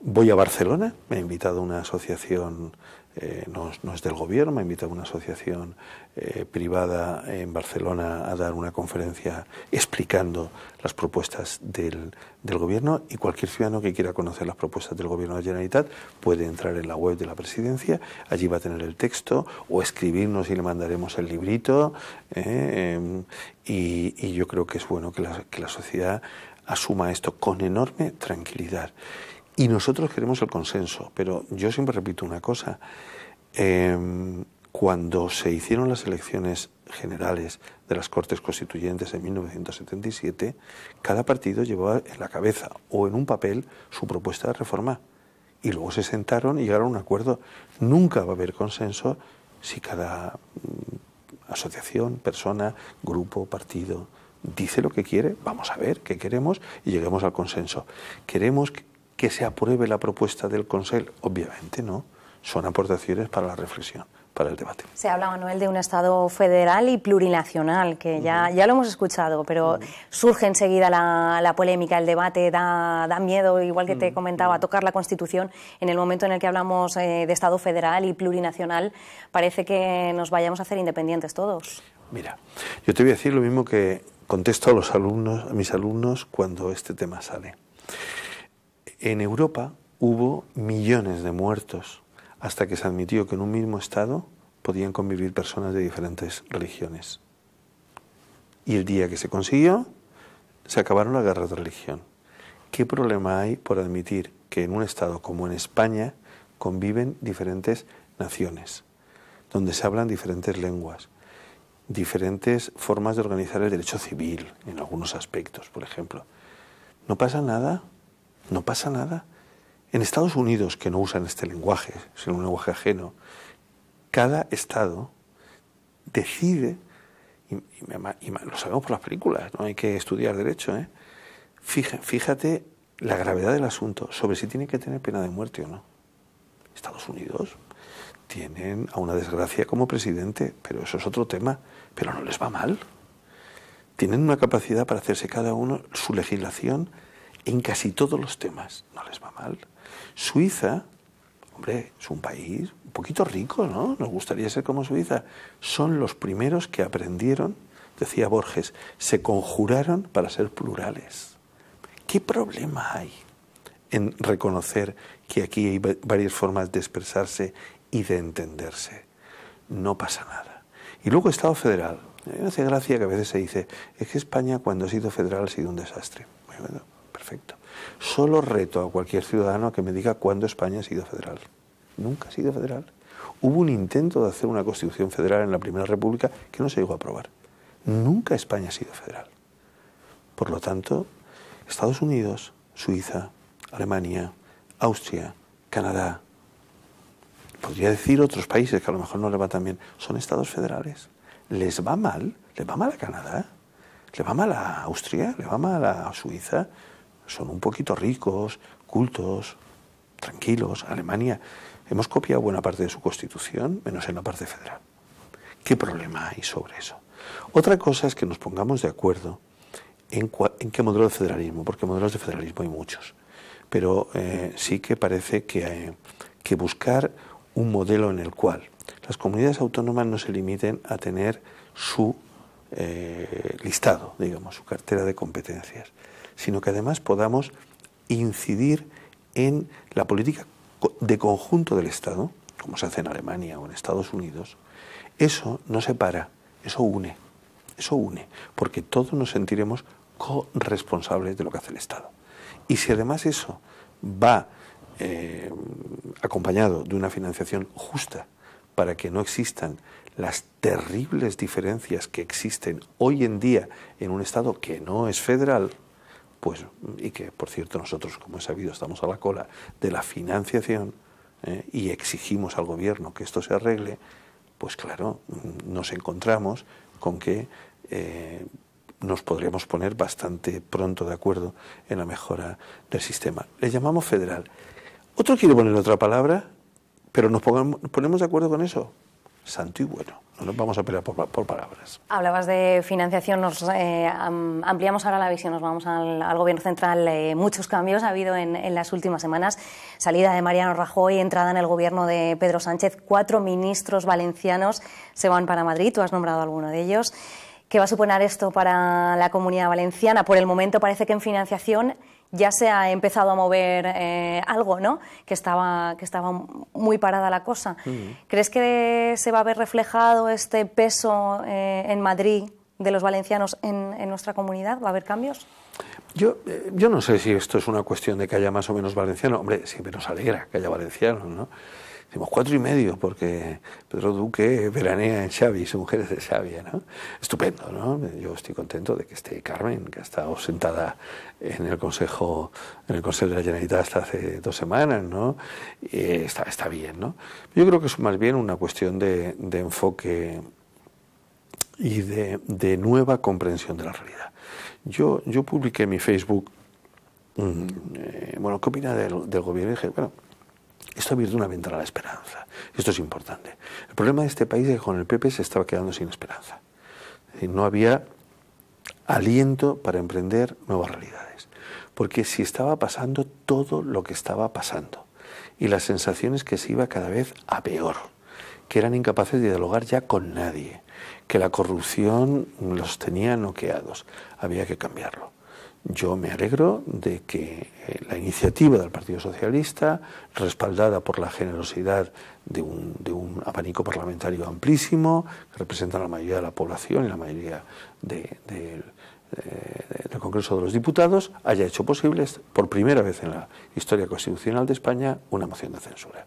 Voy a Barcelona, me ha invitado una asociación eh, no, es del gobierno, me invitado una asociación eh, privada en Barcelona a dar una conferencia explicando las propuestas del, del, gobierno y cualquier ciudadano que quiera conocer las propuestas del gobierno de Generalitat puede entrar en la web de la presidencia, allí va a tener el texto o escribirnos y le mandaremos el librito eh, y, y, yo creo que es bueno que la, que la sociedad asuma esto con enorme tranquilidad. Y nosotros queremos el consenso, pero yo siempre repito una cosa. Em, cuando se hicieron las elecciones generales de las Cortes Constituyentes en 1977, cada partido llevaba en la cabeza o en un papel su propuesta de reforma. Y luego se sentaron y llegaron a un acuerdo. Nunca va a haber consenso si cada mm, asociación, persona, grupo, partido dice lo que quiere. Vamos a ver qué queremos y lleguemos al consenso. Queremos que que se apruebe la propuesta del Consejo, obviamente no, son aportaciones para la reflexión. Para el debate. Se habla, Manuel, de un Estado federal y plurinacional, que ya, ya lo hemos escuchado, pero surge enseguida la, polémica, el debate, da, miedo, igual que te comentaba, tocar la Constitución. En el momento en el que hablamos eh, de Estado federal y plurinacional, parece que nos vayamos a hacer independientes todos. Mira, yo te voy a decir lo mismo que contesto a los alumnos, a mis alumnos, cuando este tema sale. En Europa hubo millones de muertos hasta que se admitió que en un mismo Estado podían convivir personas de diferentes religiones. Y el día que se consiguió, se acabaron las guerras de religión. ¿Qué problema hay por admitir que en un Estado como en España conviven diferentes naciones, donde se hablan diferentes lenguas, diferentes formas de organizar el derecho civil en algunos aspectos, por ejemplo? ¿No pasa nada? No pasa nada. En Estados Unidos, que no usan este lenguaje, sino un lenguaje ajeno, cada estado decide, y, lo sabemos por las películas, no hay que estudiar derecho, ¿eh? fíjate, fíjate la gravedad del asunto sobre si tiene que tener pena de muerte o no. Estados Unidos tienen a una desgracia como presidente, pero eso es otro tema, pero no les va mal. Tienen una capacidad para hacerse cada uno su legislación en casi todos los temas. No les va mal. Suiza, hombre, es un país un poquito rico, ¿no? Nos gustaría ser como Suiza. Son los primeros que aprendieron, decía Borges, se conjuraron para ser plurales. ¿Qué problema hay en reconocer que aquí hay varias formas de expresarse y de entenderse? No pasa nada. Y luego Estado federal. Me hace gracia que a veces se dice, es que España cuando ha sido federal ha sido un desastre. Muy bueno perfecto. Solo reto a cualquier ciudadano a que me diga cuándo España ha sido federal. Nunca ha sido federal. Hubo un intento de hacer una constitución federal en la Primera República que no se llegó a aprobar. Nunca España ha sido federal. Por lo tanto, Estados Unidos, Suiza, Alemania, Austria, Canadá, podría decir otros países que a lo mejor no le va tan bien, son estados federales. ¿Les va mal? ¿Les va mal a Canadá? ¿Le va mal a Austria? ¿Le va mal a Suiza? son un poquito ricos, cultos, tranquilos. Alemania, hemos copiado buena parte de su constitución, menos en la parte federal. ¿Qué problema hay sobre eso? Otra cosa es que nos pongamos de acuerdo en, qué modelo de federalismo, porque modelos de federalismo hay muchos, pero eh, sí que parece que, hay eh, que buscar un modelo en el cual las comunidades autónomas no se limiten a tener su eh, listado, digamos, su cartera de competencias, sino que además podamos incidir en la política de conjunto del Estado, como se hace en Alemania o en Estados Unidos, eso no separa, eso une, eso une, porque todos nos sentiremos corresponsables de lo que hace el Estado. Y si además eso va eh, acompañado de una financiación justa para que no existan las terribles diferencias que existen hoy en día en un Estado que no es federal, pues, y que por cierto nosotros, como he sabido, estamos a la cola de la financiación eh, y exigimos al gobierno que esto se arregle, pues claro, nos encontramos con que eh, nos podríamos poner bastante pronto de acuerdo en la mejora del sistema. Le llamamos federal. Otro quiere poner otra palabra, pero nos ponemos de acuerdo con eso santo y bueno. No nos vamos a pelear por, palabras. Hablabas de financiación, nos eh, ampliamos ahora la visión, nos vamos al, Gobierno Central. Eh, muchos cambios ha habido en, las últimas semanas. Salida de Mariano Rajoy, entrada en el Gobierno de Pedro Sánchez. Cuatro ministros valencianos se van para Madrid, tú has nombrado alguno de ellos. ¿Qué va a suponer esto para la comunidad valenciana? Por el momento parece que en financiación ya se ha empezado a mover eh, algo, ¿no? Que estaba, que estaba muy parada la cosa. ¿Crees que se va a ver reflejado este peso eh, en Madrid de los valencianos en, en, nuestra comunidad? ¿Va a haber cambios? Yo, eh, yo no sé si esto es una cuestión de que haya más o menos valenciano. Hombre, siempre nos alegra que haya valencianos, ¿no? Decimos cuatro y medio porque Pedro Duque veranea en Xavi, su mujer es de Xavi, ¿no? Estupendo, ¿no? Yo estoy contento de que esté Carmen, que ha estado sentada en el Consejo, en el Consejo de la Generalitat hasta hace dos semanas, ¿no? está, bien, ¿no? Yo creo que es más bien una cuestión de, enfoque y de, nueva comprensión de la realidad. Yo, yo publiqué en mi Facebook, mm, eh, bueno, ¿qué opina del, gobierno? Y dije, bueno, esto ha abierto una ventana a la esperanza. Esto es importante. El problema de este país es que con el PP se estaba quedando sin esperanza. no había aliento para emprender nuevas realidades. Porque si estaba pasando todo lo que estaba pasando y las sensaciones que se iba cada vez a peor, que eran incapaces de dialogar ya con nadie, que la corrupción los tenía noqueados, había que cambiarlo. Yo me alegro de que eh, la iniciativa del Partido Socialista, respaldada por la generosidad de un, abanico parlamentario amplísimo, que representa la mayoría de la población y la mayoría eh, del Congreso de los Diputados, haya hecho posible, por primera vez en la historia constitucional de España, una moción de censura.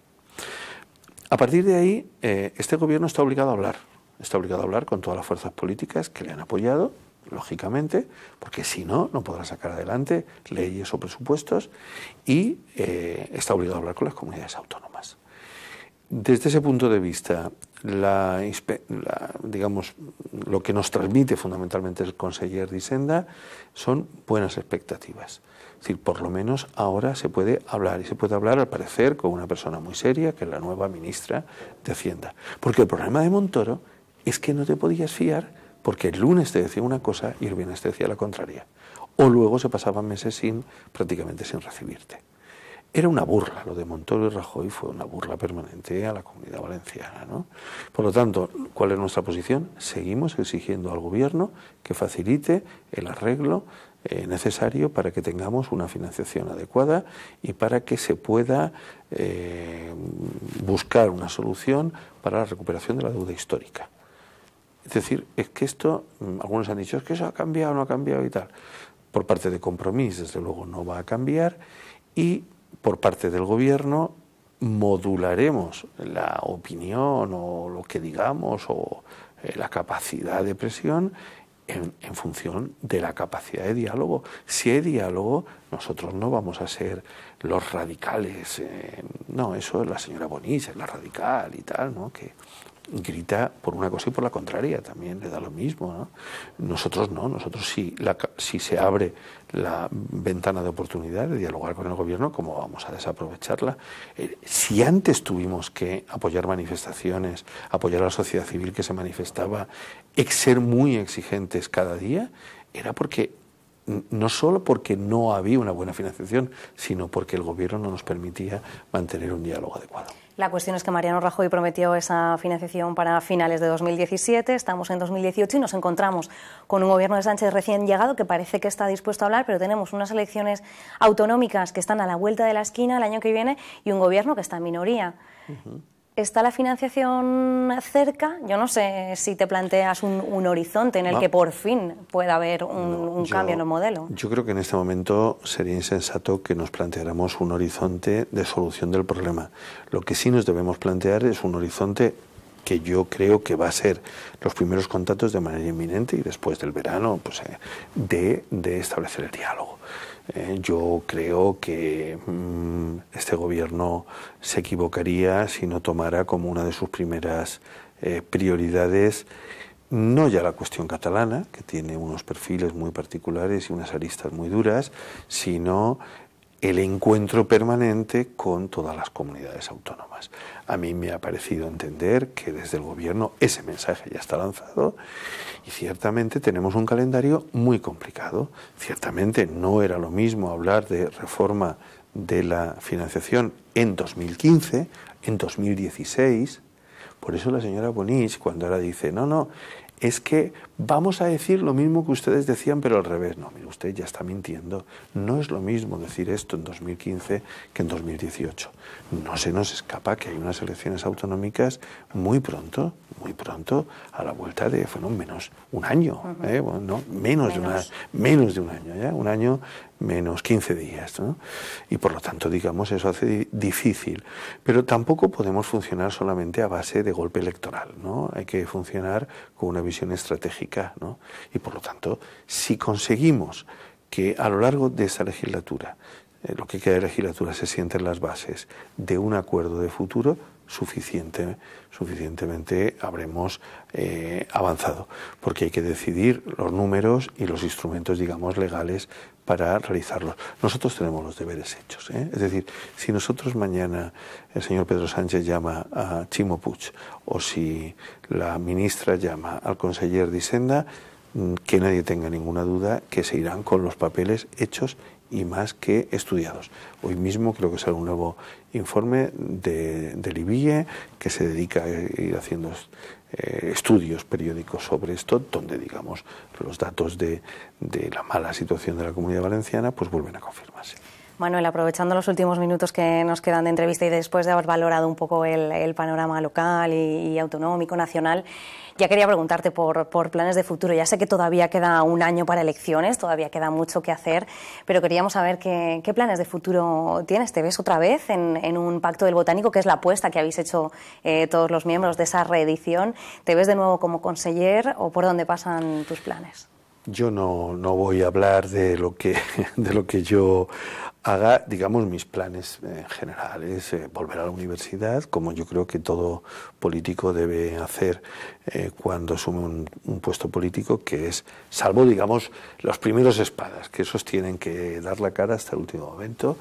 A partir de ahí, eh, este gobierno está obligado a hablar, está obligado a hablar con todas las fuerzas políticas que le han apoyado, lógicamente, porque si no, no podrá sacar adelante leyes o presupuestos y eh, está obligado a hablar con las comunidades autónomas. Desde ese punto de vista, digamos, lo que nos transmite fundamentalmente el conseller Disenda son buenas expectativas. decir, por lo menos ahora se puede hablar y se puede hablar al parecer con una persona muy seria, que es la nueva ministra de Hacienda. Porque el problema de Montoro es que no te podías fiar porque el lunes te decía una cosa y el viernes te decía la contraria. O luego se pasaban meses sin, prácticamente sin recibirte. Era una burla, lo de Montoro y Rajoy fue una burla permanente a la comunidad valenciana. ¿no? Por lo tanto, ¿cuál es nuestra posición? Seguimos exigiendo al gobierno que facilite el arreglo eh, necesario para que tengamos una financiación adecuada y para que se pueda eh, buscar una solución para la recuperación de la deuda histórica. Es decir, es que esto, mm, algunos han dicho, es que eso ha cambiado, no ha cambiado y tal. Por parte de compromiso, desde luego, no va a cambiar y por parte del gobierno modularemos la opinión o lo que digamos o eh, la capacidad de presión en, función de la capacidad de diálogo. Si hay diálogo, nosotros no vamos a ser los radicales. no, eso es la señora es la radical y tal, ¿no? Que, grita por una cosa y por la contraria, también le da lo mismo. Nosotros no, nosotros si, la, si se abre la ventana de oportunidad de dialogar con el gobierno, ¿cómo vamos a desaprovecharla? Eh, si antes tuvimos que apoyar manifestaciones, apoyar a la sociedad civil que se manifestaba, ser muy exigentes cada día, era porque no solo porque no había una buena financiación, sino porque el gobierno no nos permitía mantener un diálogo adecuado. La cuestión es que Mariano Rajoy prometió esa financiación para finales de 2017, estamos en 2018 y nos encontramos con un gobierno de Sánchez recién llegado que parece que está dispuesto a hablar, pero tenemos unas elecciones autonómicas que están a la vuelta de la esquina el año que viene y un gobierno que está en minoría. ¿Está la financiación cerca? Yo no sé si te planteas un, horizonte en el que por fin pueda haber un, cambio en el modelo. Yo creo que en este momento sería insensato que nos planteáramos un horizonte de solución del problema. Lo que sí nos debemos plantear es un horizonte que yo creo que va a ser los primeros contactos de manera inminente y después del verano, pues, eh, de establecer el diálogo. Eh, yo creo que mm, este gobierno se equivocaría si no tomara como una de sus primeras eh, prioridades no ya la cuestión catalana, que tiene unos perfiles muy particulares y unas aristas muy duras, sino el encuentro permanente con todas las comunidades autónomas. A mí me ha parecido entender que desde el gobierno ese mensaje ya está lanzado y ciertamente tenemos un calendario muy complicado. Ciertamente no era lo mismo hablar de reforma de la financiación en 2015, en 2016. Por eso la señora Bonich, cuando ahora dice, no, no, es que vamos a decir lo mismo que ustedes decían, pero al revés. No, usted ya está mintiendo. No es lo mismo decir esto en 2015 que en 2018. No se nos escapa que hay unas elecciones autonómicas muy pronto, muy pronto, a la vuelta de, bueno, menos un año, ¿eh? menos, De menos de un año, ¿ya? un año menos 15 días. ¿no? Y por lo tanto, digamos, eso hace difícil. Pero tampoco podemos funcionar solamente a base de golpe electoral. ¿no? Hay que funcionar con una visión estratégica. ¿no? Y por lo tanto, si conseguimos que a lo largo de esta legislatura eh, lo que queda de legislatura se sienten las bases de un acuerdo de futuro suficiente, suficientemente habremos eh, avanzado, porque hay que decidir los números y los instrumentos, digamos, legales para realizarlos. Nosotros tenemos los deberes hechos. ¿eh? Es decir, si nosotros mañana el señor Pedro Sánchez llama a Chimo Puig o si la ministra llama al conseller Disenda, mm, que nadie tenga ninguna duda que se irán con los papeles hechos y más que estudiados. Hoy mismo creo que sale un nuevo informe de, de e que se dedica a ir haciendo eh, estudios periódicos sobre esto, donde digamos los datos de, de la mala situación de la comunidad valenciana pues vuelven a confirmarse. Manuel, aprovechando los últimos minutos que nos quedan de entrevista y después de haber valorado un poco el, panorama local y, autonómico, nacional, ya quería preguntarte por, planes de futuro. Ya sé que todavía queda un año para elecciones, todavía queda mucho que hacer, pero queríamos saber qué, planes de futuro tienes. ¿Te ves otra vez en, un pacto del botánico, que es la apuesta que habéis hecho eh, todos los miembros de esa reedición? ¿Te ves de nuevo como conseller o por dónde pasan tus planes? Yo no, voy a hablar de lo que yo haga, digamos, mis planes eh, generales, eh, volver a la universidad, como yo creo que todo político debe hacer eh, cuando asume un, puesto político, que es, salvo, digamos, los primeros espadas, que esos tienen que dar la cara hasta el último momento.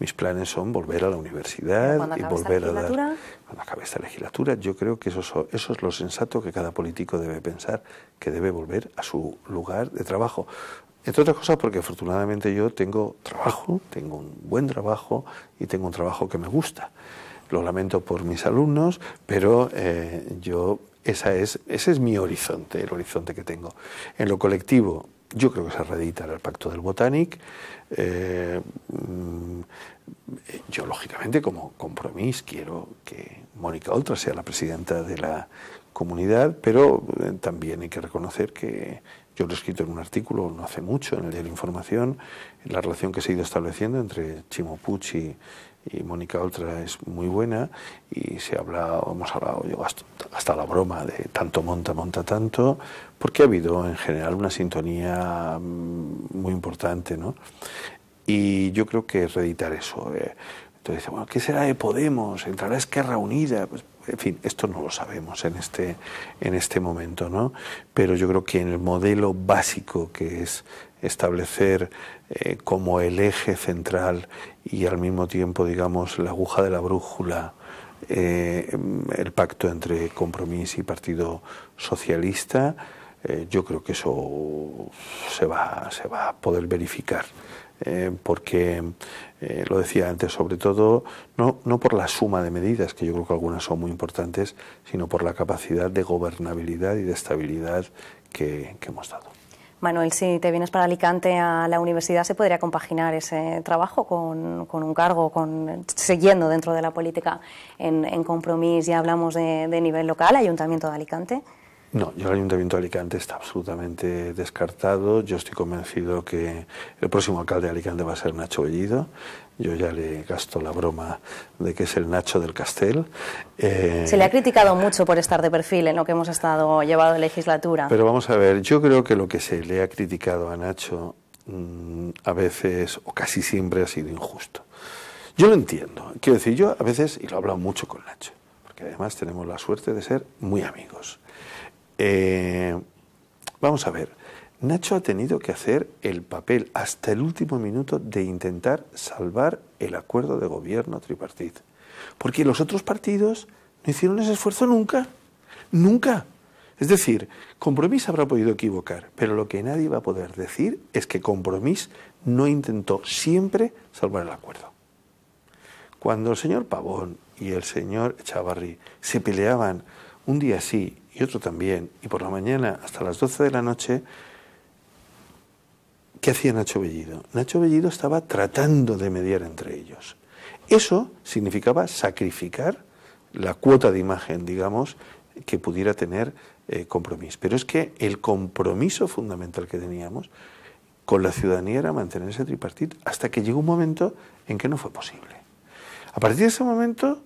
Mis planes son volver a la universidad y volver a dar... Cuando acabe esta legislatura, yo creo que eso, eso es lo sensato que cada político debe pensar, que debe volver a su lugar de trabajo. Entre otras cosas porque afortunadamente yo tengo trabajo, tengo un buen trabajo y tengo un trabajo que me gusta. Lo lamento por mis alumnos, pero eh, yo esa es, ese es mi horizonte, el horizonte que tengo. En lo colectivo, yo creo que se reeditará el Pacto del Botanic. Eh, mm, yo, lógicamente, como compromiso, quiero que Mónica Oltra sea la presidenta de la comunidad, pero eh, también hay que reconocer que yo lo he escrito en un artículo no hace mucho, en el de la Información, la relación que se ha ido estableciendo entre Chimo Pucci y Mónica Oltra es muy buena y se hablado, hemos hablado hasta, la broma de tanto monta, monta tanto, porque ha habido en general una sintonía mm, muy importante, ¿no? Y yo creo que reeditar eso. Eh. Entonces, bueno, ¿qué será de Podemos? ¿Entrará Esquerra Unida? Pues en fin, esto no lo sabemos en este, en este momento, ¿no? Pero yo creo que en el modelo básico que es establecer eh, como el eje central y al mismo tiempo, digamos, la aguja de la brújula, eh, el pacto entre compromiso y Partido Socialista, eh, yo creo que eso se va, se va a poder verificar. porque eh, lo decía antes, sobre todo no, no por la suma de medidas, que yo creo que algunas son muy importantes, sino por la capacidad de gobernabilidad y de estabilidad que, hemos dado. Manuel, si te vienes para Alicante a la universidad, ¿se podría compaginar ese trabajo con, un cargo, con, siguiendo dentro de la política en, compromiso? Ya hablamos de nivel local, Ayuntamiento de Alicante. No, yo el Ayuntamiento de Alicante está absolutamente descartado. Yo estoy convencido que el próximo alcalde de Alicante va a ser Nacho Bellido. Yo ya le gasto la broma de que es el Nacho del Castel. Eh, se le ha criticado mucho por estar de perfil en lo que hemos estado llevado de legislatura. Pero vamos a ver, yo creo que lo que se le ha criticado a Nacho mm, a veces o casi siempre ha sido injusto. Yo lo entiendo. Quiero decir, yo a veces, y lo he hablado mucho con Nacho, porque además tenemos la suerte de ser muy amigos. Eh, vamos a ver, Nacho ha tenido que hacer el papel hasta el último minuto de intentar salvar el acuerdo de gobierno tripartid. Porque los otros partidos no hicieron ese esfuerzo nunca, nunca. Es decir, Compromís habrá podido equivocar, pero lo que nadie va a poder decir es que Compromís no intentó siempre salvar el acuerdo. Cuando el señor Pavón y el señor Chavarri se peleaban un día así y otro también, y por la mañana hasta las 12 de la noche, ¿qué hacía Nacho Bellido? Nacho Bellido estaba tratando de mediar entre ellos. Eso significaba sacrificar la cuota de imagen, digamos, que pudiera tener eh, compromiso. Pero es que el compromiso fundamental que teníamos con la ciudadanía era mantener ese tripartito hasta que llegó un momento en que no fue posible. A partir de ese momento,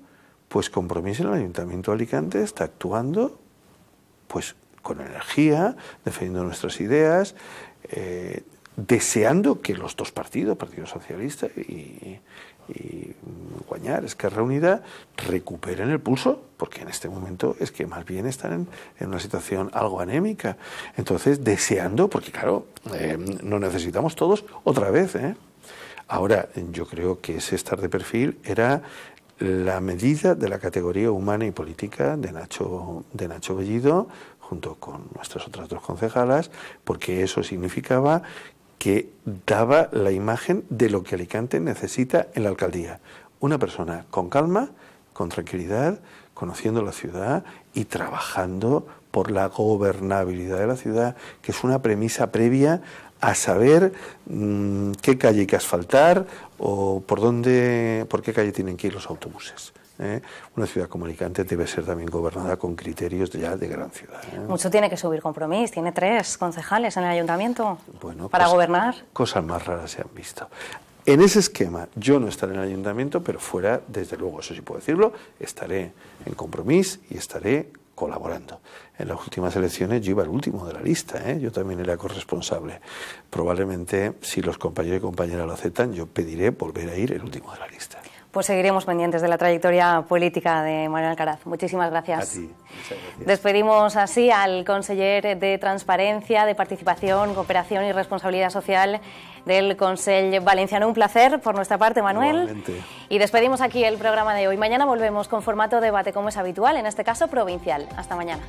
pues compromiso en el Ayuntamiento de Alicante está actuando pues con energía, defendiendo nuestras ideas, eh, deseando que los dos partidos, Partido Socialista y, y mm, Guañar, Esquerra Unida, recuperen el pulso, porque en este momento es que más bien están en, una situación algo anémica. Entonces, deseando, porque claro, eh, no necesitamos todos otra vez. ¿eh? Ahora, yo creo que ese estar de perfil era la medida de la categoría humana y política de Nacho, de Nacho Bellido, junto con nuestras otras dos concejalas, porque eso significaba que daba la imagen de lo que Alicante necesita en la alcaldía. Una persona con calma, con tranquilidad, conociendo la ciudad y trabajando por la gobernabilidad de la ciudad, que es una premisa previa a saber mm, qué calle hay que asfaltar o por dónde, por qué calle tienen que ir los autobuses. Eh? Una ciudad comunicante debe ser también gobernada con criterios ya de gran ciudad. ¿eh? Mucho tiene que subir compromiso, tiene tres concejales en el ayuntamiento para gobernar. Cosas más raras se han visto. En ese esquema, yo no estaré en el ayuntamiento, pero fuera, desde luego, eso sí puedo decirlo, estaré en compromiso y estaré colaborando. En las últimas elecciones yo iba el último de la lista, ¿eh? yo también era corresponsable. Probablemente, si los compañeros y compañeras lo aceptan, yo pediré volver a ir el último de la lista. Pues seguiremos pendientes de la trayectoria política de Manuel Alcaraz. Muchísimas gracias. A ti. Muchas gracias. Despedimos así al conseller de Transparencia, de Participación, Cooperación y Responsabilidad Social del Consejo Valenciano. Un placer por nuestra parte, Manuel. Y despedimos aquí el programa de hoy. Mañana volvemos con formato debate como es habitual, en este caso provincial. Hasta mañana.